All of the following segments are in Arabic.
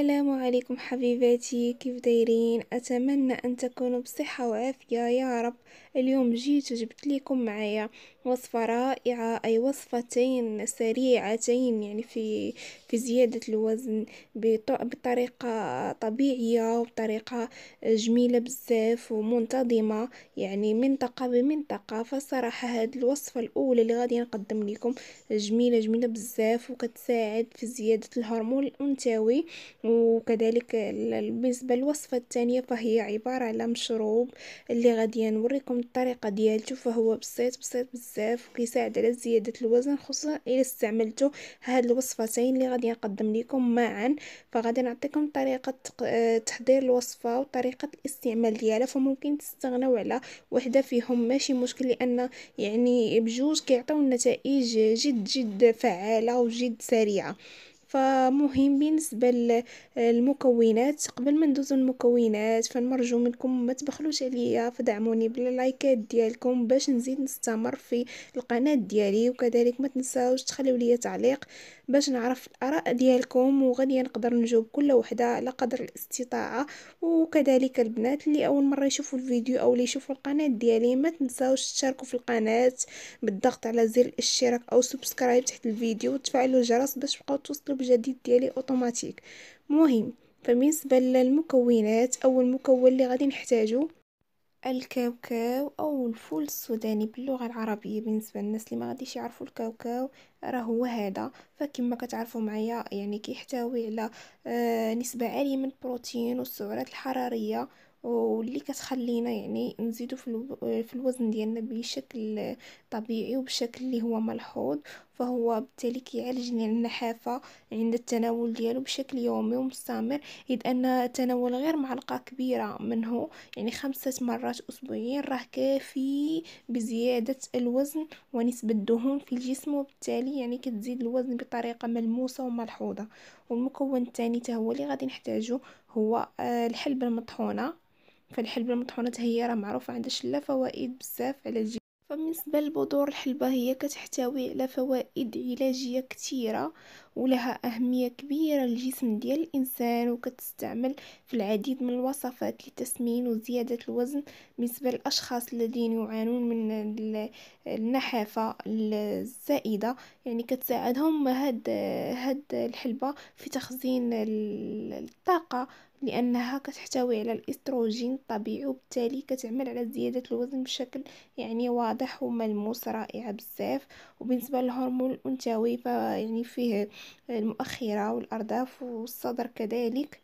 السلام عليكم حبيباتي كيف دايرين اتمنى ان تكونوا بصحه وعافيه يا رب اليوم جيت جبت لكم معايا وصفة رائعة أي وصفتين سريعتين يعني في في زيادة الوزن بطريقة طبيعية وطريقة جميلة بزاف ومنتظمة يعني منطقة بمنطقة فصراحة هاد الوصفة الأولى اللي غادي نقدم لكم جميلة جميلة بزاف وكتساعد في زيادة الهرمون الأنثوي وكذلك بالنسبة للوصفة الثانية فهي عبارة على مشروب اللي غادي نوريكم الطريقة ديالته فهو بسيط بسيط بزاف كيساعد على زيادة الوزن خصوصا إلا استعملتو هاد الوصفتين اللي غادي نقدم لكم معا فغادي نعطيكم طريقة آه، تحضير الوصفة وطريقة الاستعمال ديالها فممكن تستغناو على وحدة فيهم ماشي مشكل لأن يعني بجوج كيعطيو النتائج جد جد فعالة وجد سريعة فمهم بالنسبة للمكونات قبل ما ندوزو المكونات فنرجو منكم ما تبخلوش عليا فدعموني باللايكات ديالكم باش نزيد نستمر في القناة ديالي وكذلك ما تنساوش تخليو لي تعليق باش نعرف الاراء ديالكم وغادي نقدر نجاوب كل وحده على قدر الاستطاعه وكذلك البنات اللي اول مره يشوفوا الفيديو او اللي يشوفوا القناه ديالي ما تنساوش تشاركوا في القناه بالضغط على زر الاشتراك او سبسكرايب تحت الفيديو وتفعلوا الجرس باش تبقاو توصلوا جروب جديد ديالي اوتوماتيك مهم فبالنسبه للمكونات او المكون اللي غادي نحتاجه الكاوكاو او الفول السوداني باللغه العربيه بالنسبه للناس اللي ما غاديش يعرفوا الكاوكاو راه هو هذا فكما كتعرفوا معايا يعني كيحتوي على آه، نسبه عاليه من البروتين والسعرات الحراريه واللي كتخلينا يعني نزيدو في, الو... في الوزن ديالنا بشكل طبيعي وبشكل اللي هو ملحوظ فهو بالتالي كيعالج النحافه عند التناول ديالو بشكل يومي ومستمر اذ ان تناول غير معلقه كبيره منه يعني خمسة مرات اسبوعيا راه كافي بزياده الوزن ونسبه الدهون في الجسم وبالتالي يعني كتزيد الوزن بطريقه ملموسه وملحوظه والمكون الثاني هو اللي غادي نحتاجه هو آه، الحلبة المطحونه فالحلبة المطحونة هي راه معروفة عندها شلا فوائد بزاف على الجسم فبالنسبة لبذور الحلبة هي كتحتوي على فوائد علاجية كثيرة ولها أهمية كبيرة للجسم ديال الإنسان وكتستعمل في العديد من الوصفات لتسمين وزيادة الوزن بالنسبة للأشخاص الذين يعانون من النحافة الزائدة يعني كتساعدهم هاد هاد الحلبة في تخزين الطاقة لأنها كتحتوي على الإستروجين الطبيعي وبالتالي كتعمل على زيادة الوزن بشكل يعني واضح وملموس رائعة بزاف وبالنسبة للهرمون الأنثوي يعني فيه المؤخرة والأرداف والصدر كذلك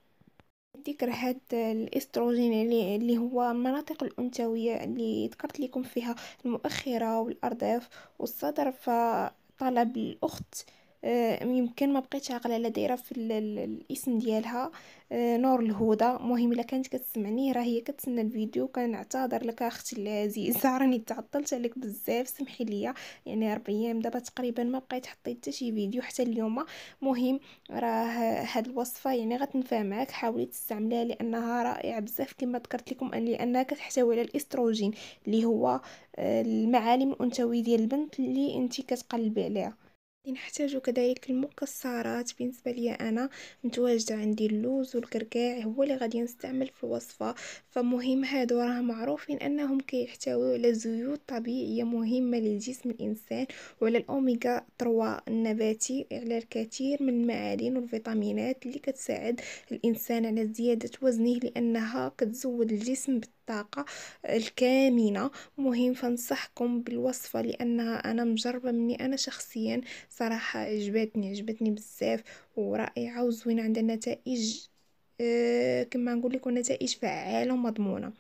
ذكر هاد الاستروجين اللي هو المناطق الانثويه اللي ذكرت لكم فيها المؤخره والارداف والصدر فطلب الاخت آه، يمكن ما بقيتش عاقله على دايره في الاسم ديالها آه، نور الهدى مهم الا كانت كتسمعني راه هي كتسنى الفيديو كنعتذر لك اختي العزيزه راني تعطلت عليك بزاف سمحي لي يعني اربع ايام دابا تقريبا ما بقيت حطيت حتى شي فيديو حتى اليوم مهم راه هاد الوصفه يعني غتنفع معاك حاولي تستعملها لانها رائعه بزاف كما ذكرت لكم لانها كتحتوي على الاستروجين اللي هو آه، المعالم الانثوي ديال البنت اللي انت كتقلبي عليها نحتاج كذلك المكسرات بالنسبه ليا انا متواجده عندي اللوز والكركاع هو اللي غادي نستعمل في الوصفه فمهم هادو راه معروفين انهم كيحتويو على زيوت طبيعيه مهمه لجسم الانسان وعلى الاوميغا 3 النباتي على الكثير من المعادن والفيتامينات اللي كتساعد الانسان على زياده وزنه لانها كتزود الجسم الطاقة الكامنة مهم فنصحكم بالوصفة لانها انا مجربة مني انا شخصيا صراحة عجباتني عجبتني بزاف ورائعة وزوينة عندها نتائج آه، كما نقول لكم نتائج فعالة ومضمونة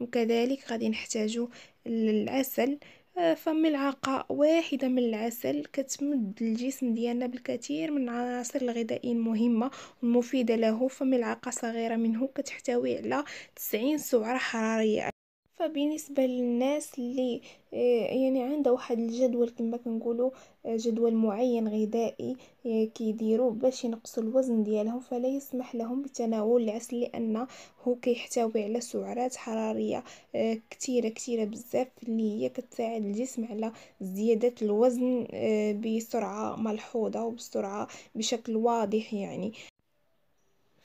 وكذلك غادي نحتاجوا العسل فملعقة واحدة من العسل كتمد الجسم ديالنا بالكثير من العناصر الغذائية المهمة والمفيدة له فملعقة صغيرة منه كتحتوي على 90 سعرة حرارية فبالنسبه للناس اللي آه، يعني عنده واحد الجدول كما كنقولوا آه، جدول معين غذائي آه، كيديروا باش ينقصوا الوزن ديالهم فلا يسمح لهم بتناول العسل لانه كيحتوي على سعرات حراريه كثيره كثيره بزاف اللي هي كتساعد الجسم على زياده الوزن بسرعه ملحوظه وبسرعه بشكل واضح يعني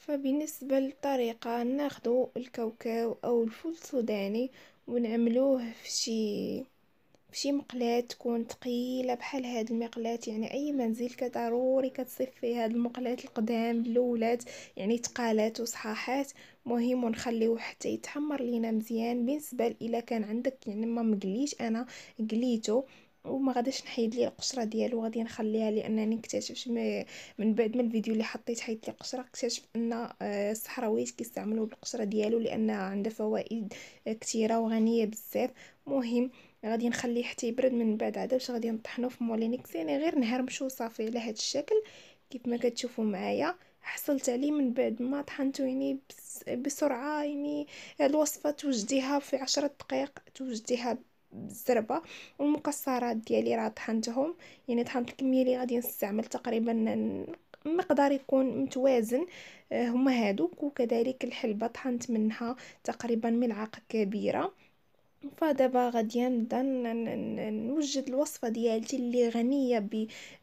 فبالنسبة للطريقة ناخدو الكاوكاو او الفول السوداني ونعملوه في شي شي مقلاة تكون ثقيله بحال هاد المقلاة يعني اي منزل كضروري كتصيف فيه هاد المقلاة القدام الاولات يعني تقالات وصحاحات مهم ونخليوه حتى يتحمر لينا مزيان بالنسبه الا كان عندك يعني ما مقليش انا قليته وما غاديش نحيد ليه القشره ديالو غادي نخليها لانني اكتشفت من بعد ما الفيديو اللي حطيت حيد لي القشره اكتشفت ان آه، الصحراويات كيستعملوا القشره ديالو لانها عندها فوائد آه، كثيره وغنيه بزاف مهم غادي نخليه حتى يبرد من بعد عاد باش غادي نطحنو في مولينيكس يعني غير نهرمشو صافي على هذا الشكل كيف ما كتشوفوا معايا حصلت عليه من بعد ما طحنته يعني بسرعه يعني الوصفه توجديها في عشرة دقائق توجديها الزربه والمقصرات ديالي راه طحنتهم يعني طحنت الكميه اللي غادي نستعمل تقريبا مقدار يكون متوازن آه، هما هادوك وكذلك الحلبه طحنت منها تقريبا ملعقه كبيره فدابا غادية نبدا نوجد الوصفة ديالتي اللي غنية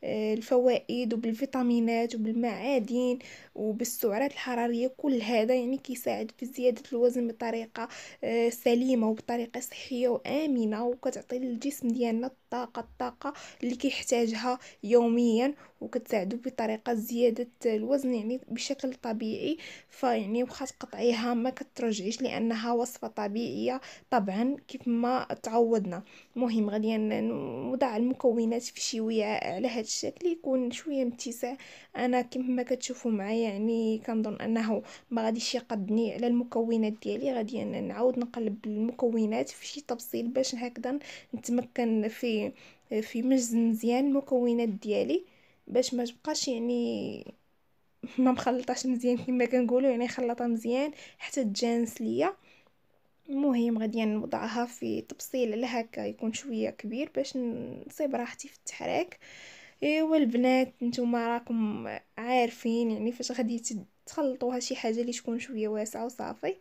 بالفوائد وبالفيتامينات وبالمعادن وبالسعرات الحرارية كل هذا يعني كيساعد في زيادة الوزن بطريقة آه، سليمة وبطريقة صحية وآمنة وكتعطي للجسم ديالنا الطاقة الطاقة اللي كيحتاجها يوميا وكتساعدو بطريقة زيادة الوزن يعني بشكل طبيعي فيعني واخا تقطعيها ما كترجعيش لانها وصفة طبيعية طبعا كيف ما تعودنا مهم غادي نوضع المكونات في شي وعاء على هذا الشكل يكون شويه متسع انا كيف ما كتشوفوا معايا يعني كنظن انه ما غاديش يقدني على المكونات ديالي غادي نعاود نقلب المكونات في شي تفصيل باش هكذا نتمكن في في مجز مزيان المكونات ديالي باش ما تبقاش يعني ما مخلطاش مزيان كما كنقولوا يعني خلطه مزيان حتى تجانس ليا المهم غادي نوضعها في تبصيل على هكا يكون شويه كبير باش نصيب راحتي في التحريك ايوا البنات نتوما راكم عارفين يعني فاش غادي تخلطوها شي حاجه اللي تكون شويه واسعه وصافي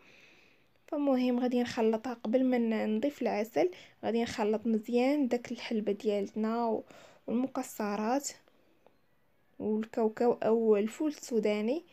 فالمهم غادي نخلطها قبل ما نضيف العسل غادي نخلط مزيان داك الحلبه ديالتنا والمكسرات والكاوكاو او الفول السوداني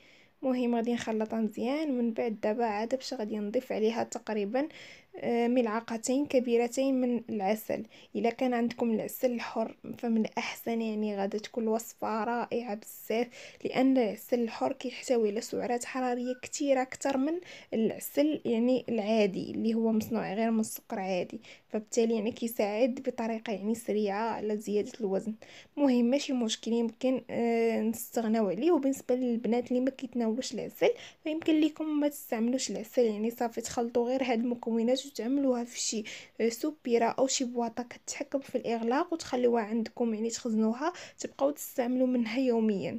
المهم غادي نخلطها مزيان من بعد دابا عاد باش غادي نضيف عليها تقريبا آه، ملعقتين كبيرتين من العسل الا كان عندكم العسل الحر فمن الاحسن يعني غادا تكون الوصفه رائعه بزاف لان العسل الحر كيحتوي على سعرات حراريه كثيره اكثر من العسل يعني العادي اللي هو مصنوع غير من السكر عادي فبالتالي يعني كيساعد بطريقه يعني سريعه على زياده الوزن مهم ماشي مشكل يمكن آه، نستغناو عليه وبالنسبه للبنات اللي ما كيتناولوش العسل فيمكن لكم ما تستعملوش العسل يعني صافي تخلطوا غير هاد المكونات تقدروش تعملوها في شي سوبيره او شي بواطه كتحكم في الاغلاق وتخليوها عندكم يعني تخزنوها تبقاو تستعملوا منها يوميا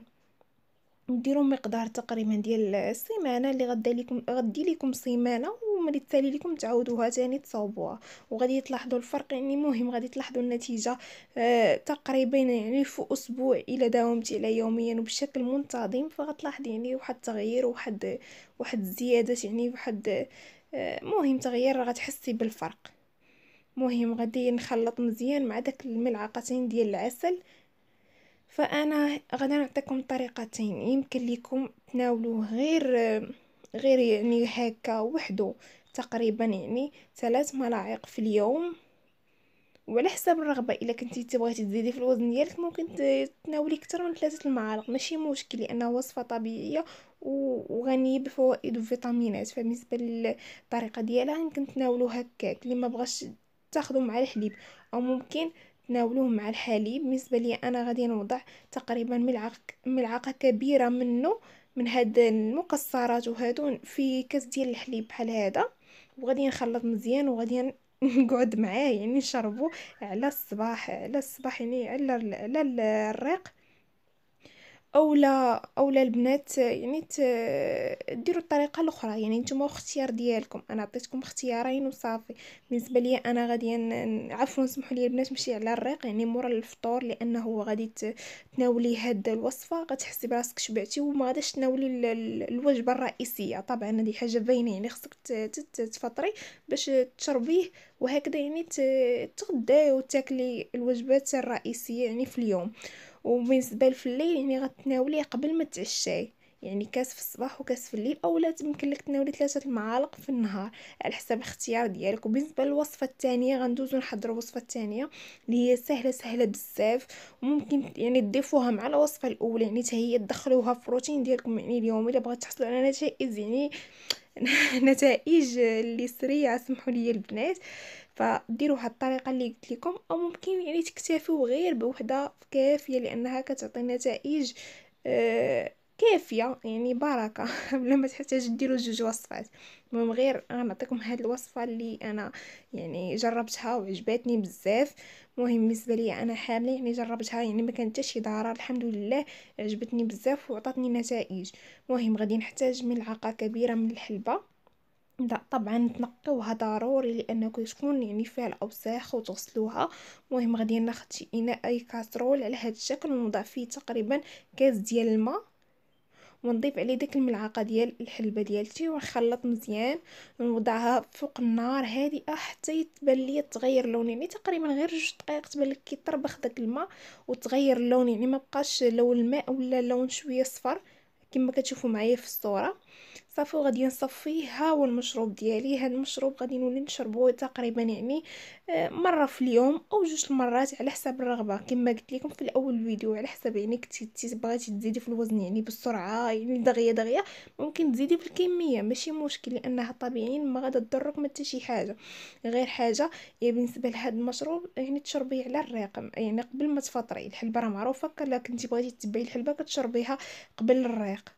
نديروا مقدار تقريبا ديال السيمانه اللي غدا لكم غدي لكم سيمانه وملي تسالي لكم تعاودوها تاني تصاوبوها وغادي تلاحظوا الفرق يعني مهم غادي تلاحظوا النتيجه آه تقريبا يعني في اسبوع الا داومتي على يوميا وبشكل منتظم فغتلاحظي يعني واحد التغيير وواحد واحد الزياده يعني واحد مهم تغيير غتحسي بالفرق مهم غادي نخلط مزيان مع داك الملعقتين ديال العسل فانا غادا نعطيكم طريقتين يمكن لكم تناولوه غير غير يعني هكا وحده تقريبا يعني ثلاث ملاعق في اليوم وعلى حسب الرغبه الا كنتي تبغيتي تزيدي في الوزن ديالك ممكن تناولي اكثر من ثلاثه المعالق ماشي مشكل لانها وصفه طبيعيه وغني بفوائد وفيتامينات فبالنسبه للطريقه ديالها يمكن تناولو هكاك اللي ما بغاش تاخذوا مع الحليب او ممكن تناولوه مع الحليب بالنسبه لي انا غادي نوضع تقريبا ملعقه ملعقه كبيره منه من هاد المكسرات وهادو في كاس ديال الحليب بحال هذا وغادي نخلط مزيان وغادي نقعد معاه يعني نشربه على الصباح على الصباح يعني على على الريق اولا اولا البنات يعني ديروا الطريقه الاخرى يعني نتوما اختيار ديالكم انا عطيتكم اختيارين وصافي بالنسبه ليا انا غادي عفوا سمحوا لي البنات نمشي على الريق يعني مورا الفطور لانه غادي تناولي هاد الوصفه غتحسي براسك شبعتي وما غاديش تناولي الوجبه الرئيسيه طبعا هذه حاجه باينه يعني خصك تفطري باش تشربيه وهكذا يعني تغداي وتاكلي الوجبات الرئيسيه يعني في اليوم وبالنسبه في الليل يعني غتناوليه قبل ما تعشاي يعني كاس في الصباح وكاس في الليل او لا يمكن لك تناولي ثلاثه المعالق في النهار على حسب الاختيار ديالك وبالنسبه للوصفه الثانيه غندوزو نحضروا الوصفه الثانيه اللي هي سهله سهله بزاف وممكن يعني تضيفوها مع الوصفه الاولى يعني حتى هي تدخلوها في الروتين ديالكم يعني اليومي الا بغات تحصلوا على نتائج يعني نتائج اللي سريعه سمحوا لي البنات فديروا هاد الطريقه اللي قلت لكم او ممكن يعني تكتفوا غير بوحده كافيه لانها كتعطي نتائج آه كافيه يعني بركه بلا ما تحتاج ديروا جوج وصفات المهم غير نعطيكم هاد الوصفه اللي انا يعني جربتها وعجبتني بزاف المهم بالنسبه ليا انا حامله يعني جربتها يعني ما كانت شي ضرر الحمد لله عجبتني بزاف وعطاتني نتائج المهم غادي نحتاج ملعقه كبيره من الحلبه لا طبعا تنقيوها ضروري لانه كتكون يعني فيها الاوساخ وتغسلوها المهم غادي ناخذ شي اناء اي كاسرول على هذا الشكل ونضع فيه تقريبا كاس ديال الماء ونضيف عليه ديك الملعقه ديال الحلبه ديالتي ونخلط مزيان ونوضعها فوق النار هادئه أه، حتى يتبان لي تغير اللون يعني تقريبا غير جوج دقائق تبان لك كيطربخ داك الماء وتغير اللون يعني ما بقاش لون الماء ولا لون شويه صفر كما كتشوفوا معايا في الصوره صافي غادي نصفيه ها هو المشروب ديالي هاد المشروب غادي نولي نشربوه تقريبا يعني آه، مره في اليوم او جوج المرات على حسب الرغبه كما قلت لكم في الاول الفيديو على حسب يعني كنتي بغيتي تزيدي في الوزن يعني بالسرعه يعني دغيا دغيا ممكن تزيدي في الكميه ماشي مشكل لانها طبيعيين ما غادا تضرك ما حتى شي حاجه غير حاجه هي بالنسبه لهذا المشروب يعني تشربيه على الريق يعني قبل ما تفطري الحلبه راه معروفه كلا كنتي بغيتي تبعي الحلبه كتشربيها قبل الريق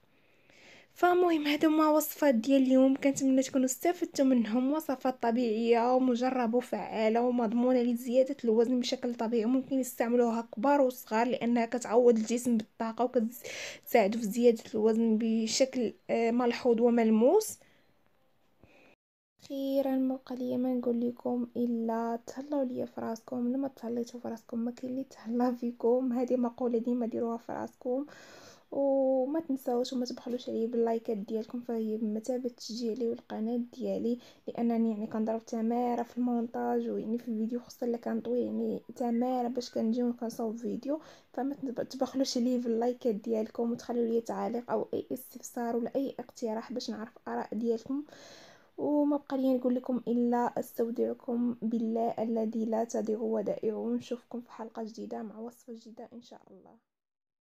فمهم هادو هما وصفات ديال اليوم كنتمنى تكونوا استفدتوا منهم وصفات طبيعيه ومجربه وفعاله ومضمونه لزياده الوزن بشكل طبيعي ممكن يستعملوها كبار وصغار لانها كتعوض الجسم بالطاقه وكتساعد في زياده الوزن بشكل آه، ملحوظ وملموس اخيرا ما بقى ليا ما نقول لكم الا تهلاو ليا في راسكم لما تهليتوا في راسكم ما كاين اللي تهلا فيكم هذه مقوله ديما ديروها في راسكم وما تنساوش وما تبخلوش عليا باللايكات ديالكم فهي بمثابه تشجيع لي والقناه ديالي لانني يعني كنضرب تماره في المونتاج ويعني في الفيديو خصوصا اللي طويل يعني تماره باش كنجي وكنصوب فيديو فما تبخلوش عليا باللايكات ديالكم وتخليو لي تعليق او اي استفسار ولا اي اقتراح باش نعرف اراء ديالكم وما بقى لي نقول لكم الا استودعكم بالله الذي لا تضيع ودائعه ونشوفكم في حلقه جديده مع وصفه جديده ان شاء الله